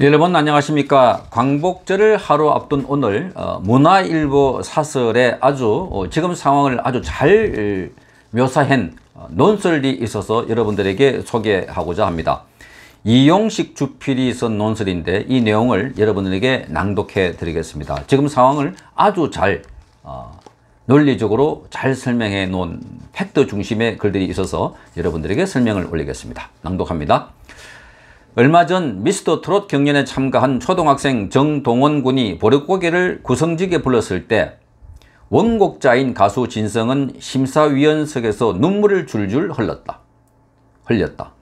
여러분 안녕하십니까 광복절을 하루 앞둔 오늘 어, 문화일보 사설에 아주 어, 지금 상황을 아주 잘 어, 묘사한 논설이 있어서 여러분들에게 소개하고자 합니다 이용식 주필이 쓴 논설인데 이 내용을 여러분들에게 낭독해 드리겠습니다 지금 상황을 아주 잘 논리적으로 잘 설명해 놓은 팩트 중심의 글들이 있어서 여러분들에게 설명을 올리겠습니다 낭독합니다 얼마 전 미스터 트롯 경연에 참가한 초등학생 정동원 군이 보릿고개를 구성지게 불렀을 때 원곡자인 가수 진성은 심사위원석에서 눈물을 줄줄 흘렀다. 흘렸다.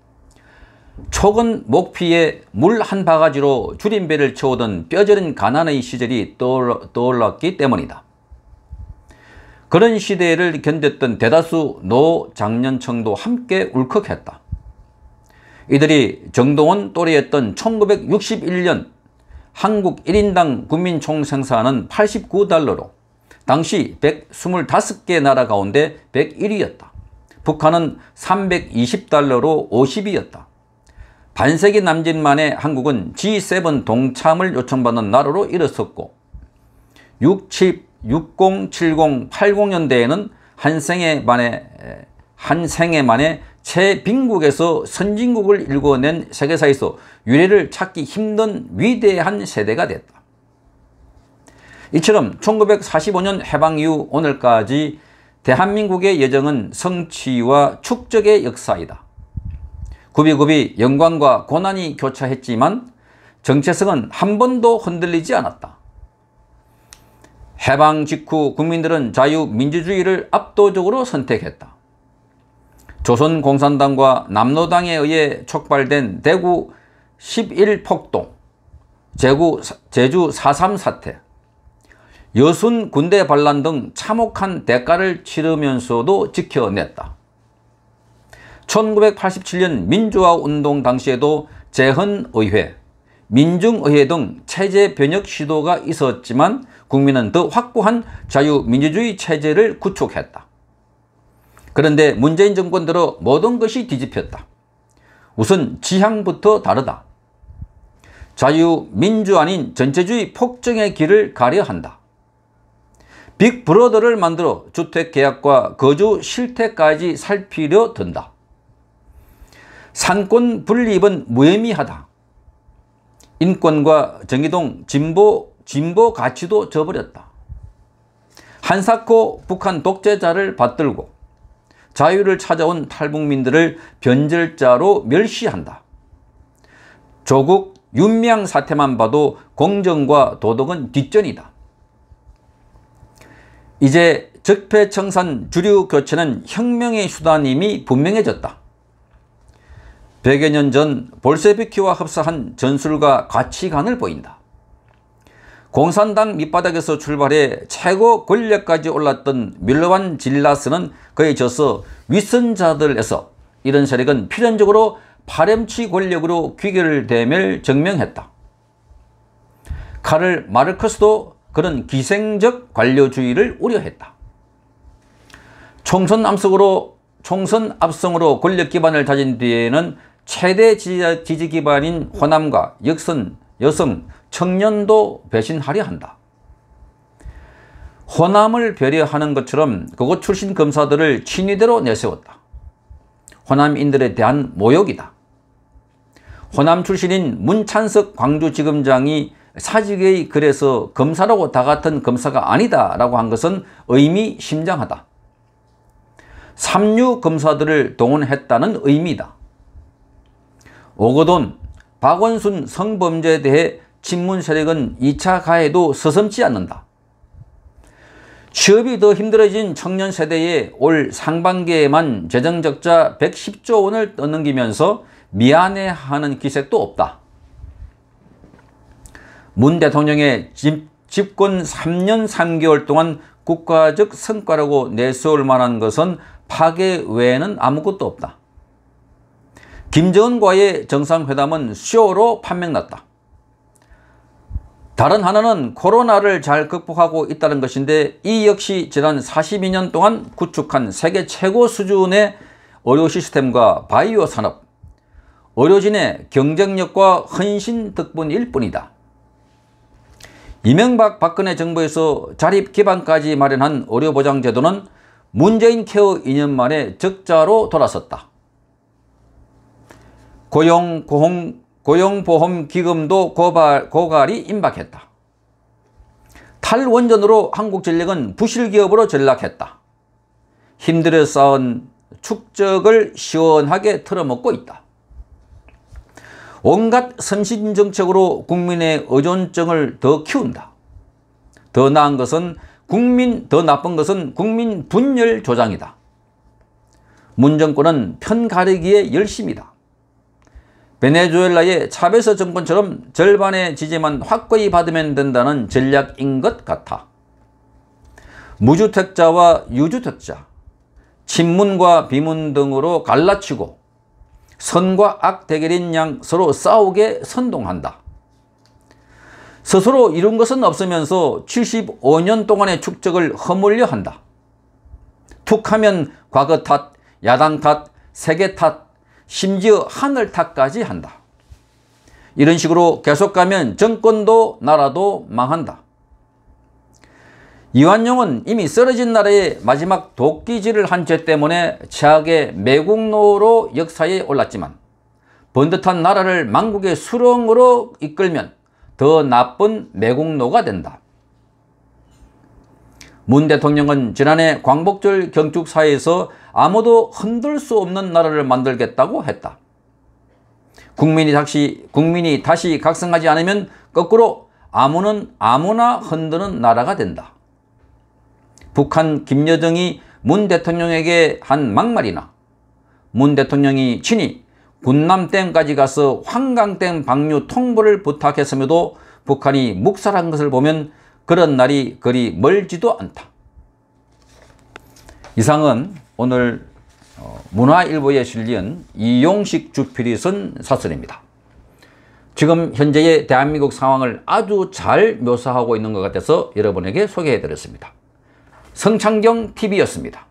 촉은 목피에 물 한 바가지로 줄임배를 채우던 뼈저린 가난의 시절이 떠올랐기 때문이다. 그런 시대를 견뎠던 대다수 노장년층도 함께 울컥했다. 이들이 정동원 또래였던 1961년 한국 1인당 국민총생산은 89달러로 당시 125개 나라 가운데 101위였다. 북한은 320달러로 50위였다. 반세기 남짓 만에 한국은 G7 동참을 요청받는 나라로 일어섰고 60, 60, 70, 80년대에는 한생에 만에 한생에 만에 최빈국에서 선진국을 일궈낸 세계사에서 유례를 찾기 힘든 위대한 세대가 됐다. 이처럼 1945년 해방 이후 오늘까지 대한민국의 여정은 성취와 축적의 역사이다. 굽이굽이 영광과 고난이 교차했지만 정체성은 한 번도 흔들리지 않았다. 해방 직후 국민들은 자유민주주의를 압도적으로 선택했다. 조선공산당과 남로당에 의해 촉발된 대구 11폭동, 제구, 제주 4.3 사태, 여순 군대 반란 등 참혹한 대가를 치르면서도 지켜냈다. 1987년 민주화운동 당시에도 재헌의회, 민중의회 등 체제 변혁 시도가 있었지만 국민은 더 확고한 자유민주주의 체제를 구축했다. 그런데 문재인 정권 들어 모든 것이 뒤집혔다. 우선 지향부터 다르다. 자유, 민주 아닌 전체주의 폭정의 길을 가려 한다. 빅브러더를 만들어 주택계약과 거주 실태까지 살피려 든다. 산권 분립은 무의미하다. 인권과 정의동 진보, 진보 가치도 저버렸다. 한사코 북한 독재자를 받들고 자유를 찾아온 탈북민들을 변절자로 멸시한다. 조국 윤명 사태만 봐도 공정과 도덕은 뒷전이다. 이제 적폐청산 주류 교체는 혁명의 수단임이 분명해졌다. 100여 년 전 볼세비키와 흡사한 전술과 가치관을 보인다. 공산당 밑바닥에서 출발해 최고 권력까지 올랐던 밀러반 질라스는 그에 져서 위선자들에서 이런 세력은 필연적으로 파렴치 권력으로 귀결됨을 증명했다. 카를 마르크스도 그런 기생적 관료주의를 우려했다. 총선 압승으로 총선 압승으로 권력 기반을 다진 뒤에는 최대 지지 기반인 호남과 역선, 여성, 청년도 배신하려 한다. 호남을 배려하는 것처럼 그곳 출신 검사들을 친위대로 내세웠다. 호남인들에 대한 모욕이다. 호남 출신인 문찬석 광주지검장이 사직의 글에서 검사라고 다 같은 검사가 아니다 라고 한 것은 의미심장하다. 삼류 검사들을 동원했다는 의미다. 오거돈, 박원순 성범죄에 대해 친문 세력은 2차 가해도 서슴지 않는다. 취업이 더 힘들어진 청년 세대에 올 상반기에만 재정적자 110조 원을 떠넘기면서 미안해하는 기색도 없다. 문 대통령의 집, 집권 3년 3개월 동안 국가적 성과라고 내세울 만한 것은 파괴 외에는 아무것도 없다. 김정은과의 정상회담은 쇼로 판명났다. 다른 하나는 코로나를 잘 극복하고 있다는 것인데 이 역시 지난 42년 동안 구축한 세계 최고 수준의 의료 시스템과 바이오 산업, 의료진의 경쟁력과 헌신 덕분일 뿐이다. 이명박 박근혜 정부에서 자립 기반까지 마련한 의료보장제도는 문재인 케어 2년 만에 적자로 돌아섰다. 고용, 고용, 고용보험기금도 고발, 고갈이 임박했다. 탈원전으로 한국전력은 부실기업으로 전락했다. 힘들어 쌓은 축적을 시원하게 틀어먹고 있다. 온갖 선진정책으로 국민의 의존증을 더 키운다. 더 나은 것은 국민, 더 나쁜 것은 국민 분열 조장이다. 문정권은 편 가르기에 열심이다. 베네수엘라의 차베스 정권처럼 절반의 지지만 확고히 받으면 된다는 전략인 것 같아. 무주택자와 유주택자, 친문과 비문 등으로 갈라치고 선과 악 대결인 양 서로 싸우게 선동한다. 스스로 이룬 것은 없으면서 75년 동안의 축적을 허물려 한다. 툭하면 과거 탓, 야당 탓, 세계 탓 심지어 하늘 탓까지 한다. 이런 식으로 계속 가면 정권도 나라도 망한다. 이완용은 이미 쓰러진 나라의 마지막 도끼질을 한 죄 때문에 최악의 매국노로 역사에 올랐지만 번듯한 나라를 망국의 수렁으로 이끌면 더 나쁜 매국노가 된다. 문 대통령은 지난해 광복절 경축사에서 아무도 흔들 수 없는 나라를 만들겠다고 했다. 국민이 다시, 국민이 다시 각성하지 않으면 거꾸로 아무는 아무나 흔드는 나라가 된다. 북한 김여정이 문 대통령에게 한 막말이나 문 대통령이 친히 군남댐까지 가서 환강댐 방류 통보를 부탁했음에도 북한이 묵살한 것을 보면 그런 날이 그리 멀지도 않다. 이상은 오늘 어, 문화일보에 실린 이용식 주필이 쓴 사설입니다. 지금 현재의 대한민국 상황을 아주 잘 묘사하고 있는 것 같아서 여러분에게 소개해드렸습니다. 성창경TV였습니다.